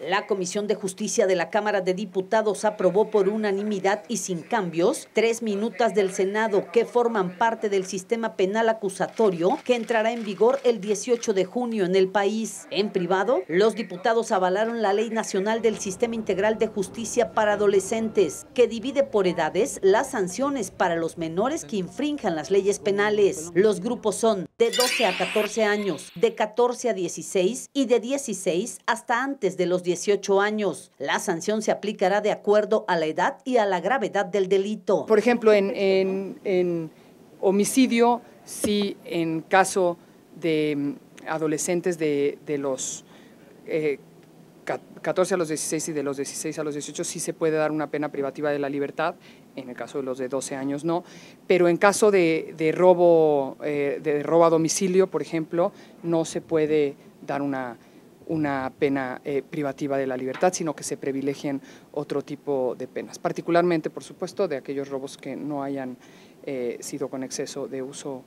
La Comisión de Justicia de la Cámara de Diputados aprobó por unanimidad y sin cambios tres minutas del Senado que forman parte del sistema penal acusatorio que entrará en vigor el 18 de junio en el país. En privado, los diputados avalaron la Ley Nacional del Sistema Integral de Justicia para Adolescentes, que divide por edades las sanciones para los menores que infrinjan las leyes penales. Los grupos son de 12 a 14 años, de 14 a 16 y de 16 hasta antes desde los 18 años. La sanción se aplicará de acuerdo a la edad y a la gravedad del delito. Por ejemplo, en, homicidio, sí, en caso de mm, adolescentes de, los 14 eh, a los 16 y de los 16 a los 18 sí se puede dar una pena privativa de la libertad, en el caso de los de 12 años no, pero en caso de, robo, eh, de robo a domicilio, por ejemplo, no se puede dar una una pena eh, privativa de la libertad, sino que se privilegien otro tipo de penas, particularmente, por supuesto, de aquellos robos que no hayan eh, sido con exceso de uso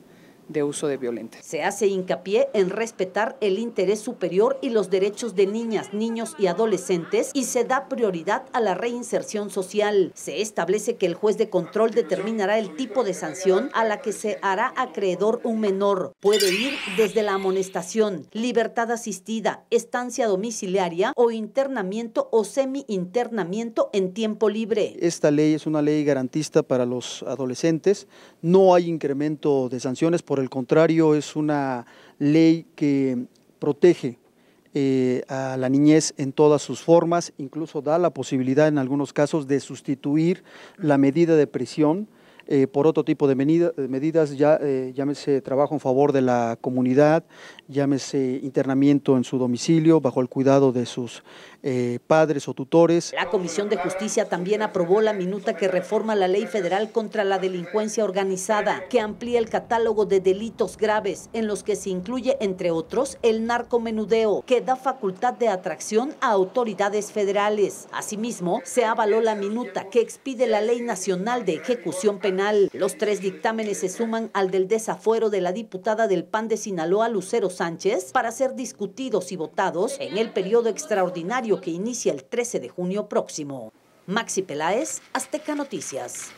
de uso de violencia. Se hace hincapié en respetar el interés superior y los derechos de niñas, niños y adolescentes y se da prioridad a la reinserción social. Se establece que el juez de control determinará el tipo de sanción a la que se hará acreedor un menor. Puede ir desde la amonestación, libertad asistida, estancia domiciliaria o internamiento o semi-internamiento en tiempo libre. Esta ley es una ley garantista para los adolescentes. No hay incremento de sanciones por por el contrario es una ley que protege eh, a la niñez en todas sus formas, incluso da la posibilidad en algunos casos de sustituir la medida de prisión eh, por otro tipo de medidas, ya, eh, llámese trabajo en favor de la comunidad, llámese internamiento en su domicilio bajo el cuidado de sus eh, padres o tutores. La Comisión de Justicia también aprobó la minuta que reforma la ley federal contra la delincuencia organizada, que amplía el catálogo de delitos graves, en los que se incluye, entre otros, el narcomenudeo, que da facultad de atracción a autoridades federales. Asimismo, se avaló la minuta que expide la Ley Nacional de Ejecución Penal los tres dictámenes se suman al del desafuero de la diputada del PAN de Sinaloa, Lucero Sánchez, para ser discutidos y votados en el periodo extraordinario que inicia el 13 de junio próximo. Maxi Peláez, Azteca Noticias.